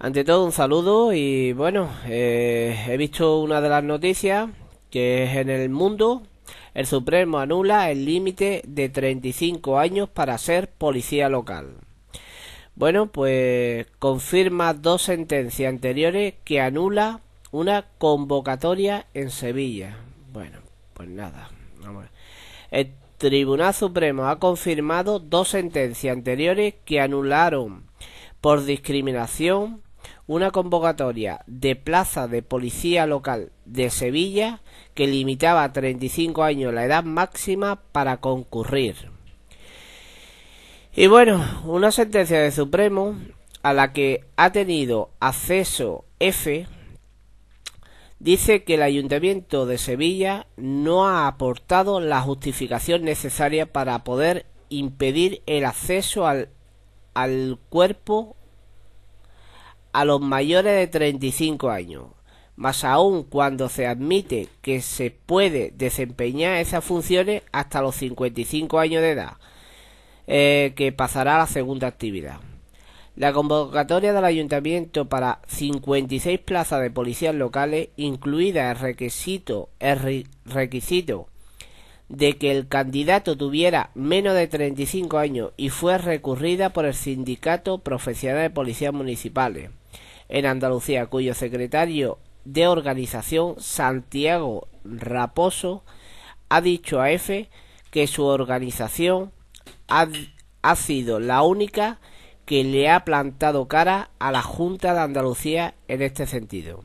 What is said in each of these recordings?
Ante todo, un saludo y bueno, eh, he visto una de las noticias que es en el mundo. El Supremo anula el límite de 35 años para ser policía local. Bueno, pues confirma dos sentencias anteriores que anula una convocatoria en Sevilla. Bueno, pues nada. El Tribunal Supremo ha confirmado dos sentencias anteriores que anularon por discriminación una convocatoria de plaza de policía local de Sevilla que limitaba a 35 años la edad máxima para concurrir. Y bueno, una sentencia de Supremo a la que ha tenido acceso F dice que el Ayuntamiento de Sevilla no ha aportado la justificación necesaria para poder impedir el acceso al, al cuerpo a los mayores de 35 años, más aún cuando se admite que se puede desempeñar esas funciones hasta los 55 años de edad, eh, que pasará a la segunda actividad. La convocatoria del ayuntamiento para 56 plazas de policías locales, incluida el requisito, el requisito de que el candidato tuviera menos de 35 años y fue recurrida por el Sindicato Profesional de Policías Municipales en Andalucía, cuyo secretario de organización, Santiago Raposo, ha dicho a EFE que su organización ha, sido la única que le ha plantado cara a la Junta de Andalucía en este sentido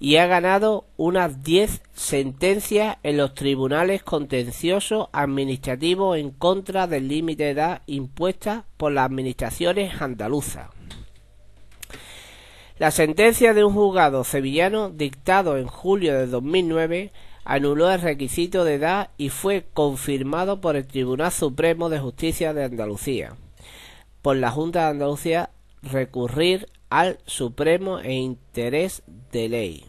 y ha ganado unas 10 sentencias en los tribunales contenciosos administrativos en contra del límite de edad impuesta por las administraciones andaluzas. La sentencia de un juzgado sevillano, dictado en julio de 2009, anuló el requisito de edad y fue confirmado por el Tribunal Supremo de Justicia de Andalucía, por la Junta de Andalucía recurrir al Supremo e interés de ley.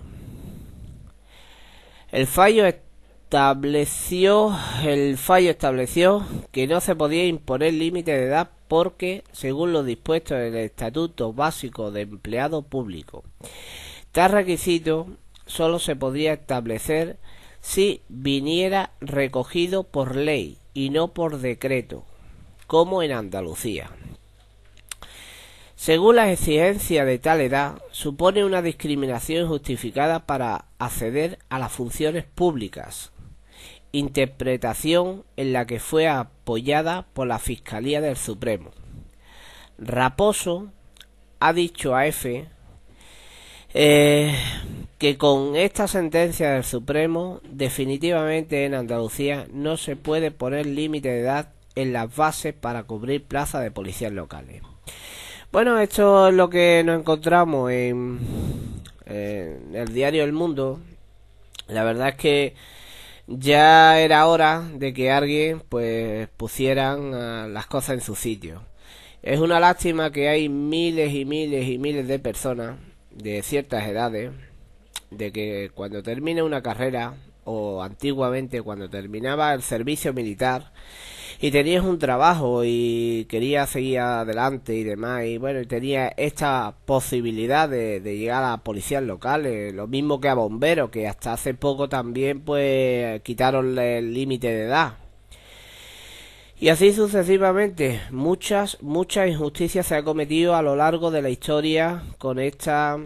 El fallo estableció, el fallo estableció que no se podía imponer límite de edad porque, según lo dispuesto en el Estatuto Básico de Empleado Público, tal requisito solo se podría establecer si viniera recogido por ley y no por decreto, como en Andalucía. Según la exigencia de tal edad, supone una discriminación justificada para acceder a las funciones públicas, interpretación en la que fue apoyada por la Fiscalía del Supremo. Raposo ha dicho a EFE eh, que con esta sentencia del Supremo definitivamente en Andalucía no se puede poner límite de edad en las bases para cubrir plazas de policías locales. Bueno, esto es lo que nos encontramos en, en el diario El Mundo. La verdad es que ya era hora de que alguien pues pusieran ah, las cosas en su sitio. Es una lástima que hay miles y miles y miles de personas de ciertas edades de que cuando termina una carrera o antiguamente cuando terminaba el servicio militar y tenías un trabajo y querías seguir adelante y demás, y bueno, tenía esta posibilidad de, llegar a policías locales, lo mismo que a bomberos, que hasta hace poco también pues quitaron el límite de edad, y así sucesivamente, muchas, muchas injusticias se ha cometido a lo largo de la historia con esta,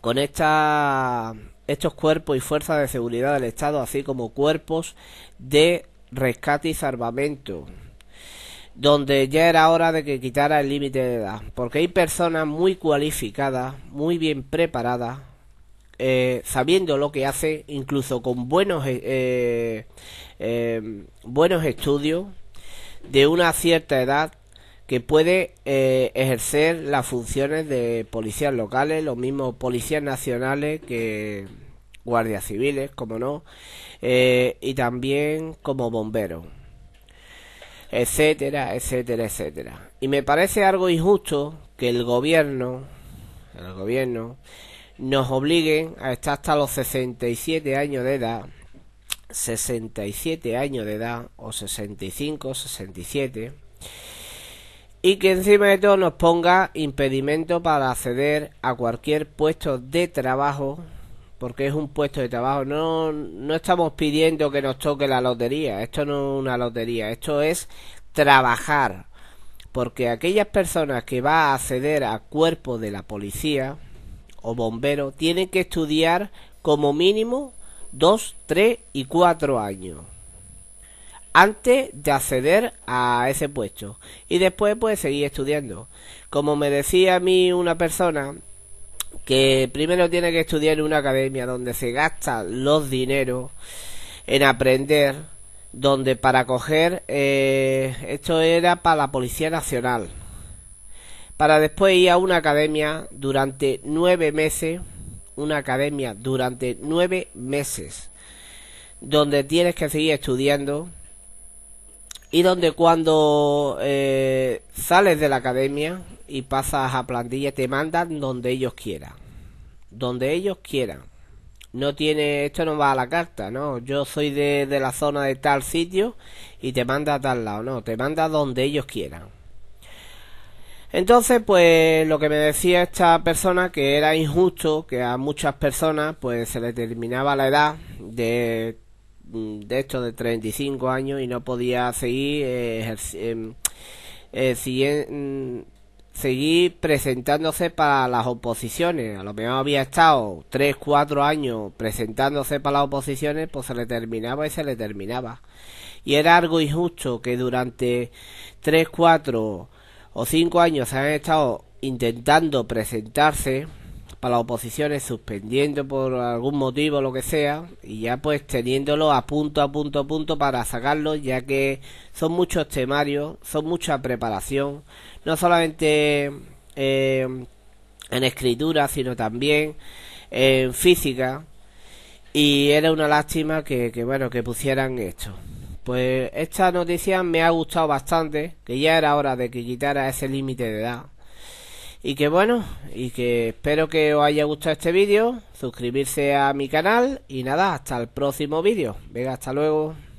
con esta, estos cuerpos y fuerzas de seguridad del Estado, así como cuerpos de rescate y salvamento, donde ya era hora de que quitara el límite de edad, porque hay personas muy cualificadas, muy bien preparadas, eh, sabiendo lo que hace, incluso con buenos, eh, eh, buenos estudios, de una cierta edad, que puede ejercer las funciones de policías locales, los mismos policías nacionales que guardias civiles, como no, eh, y también como bomberos, etcétera, etcétera, etcétera. Y me parece algo injusto que el gobierno, el gobierno, nos obligue a estar hasta los 67 años de edad, 67 años de edad, o 65, 67, y que encima de todo nos ponga impedimento para acceder a cualquier puesto de trabajo porque es un puesto de trabajo. No, no estamos pidiendo que nos toque la lotería. Esto no es una lotería. Esto es trabajar. Porque aquellas personas que van a acceder a cuerpo de la policía o bombero tienen que estudiar como mínimo ...dos, tres y cuatro años antes de acceder a ese puesto y después pues seguir estudiando. Como me decía a mí una persona que primero tiene que estudiar en una academia donde se gasta los dineros en aprender, donde para coger, eh, esto era para la Policía Nacional, para después ir a una academia durante nueve meses, una academia durante nueve meses, donde tienes que seguir estudiando y donde cuando eh, sales de la academia y pasas a plantilla, te mandan donde ellos quieran. Donde ellos quieran. No tiene, esto no va a la carta, ¿no? Yo soy de, la zona de tal sitio y te manda a tal lado, no, te manda donde ellos quieran. Entonces, pues lo que me decía esta persona que era injusto que a muchas personas pues se les terminaba la edad de mm, de esto de 35 años y no podía seguir eh, em, eh seguir presentándose para las oposiciones. A lo mejor había estado 3, 4 años presentándose para las oposiciones, pues se le terminaba y se le terminaba. Y era algo injusto que durante 3, 4 o 5 años se han estado intentando presentarse para las oposiciones suspendiendo por algún motivo lo que sea y ya pues teniéndolo a punto a punto a punto para sacarlo ya que son muchos temarios son mucha preparación no solamente eh, en escritura sino también en física y era una lástima que, que bueno que pusieran esto pues esta noticia me ha gustado bastante que ya era hora de que quitara ese límite de edad y que bueno, y que espero que os haya gustado este vídeo, suscribirse a mi canal y nada, hasta el próximo vídeo. Venga, hasta luego.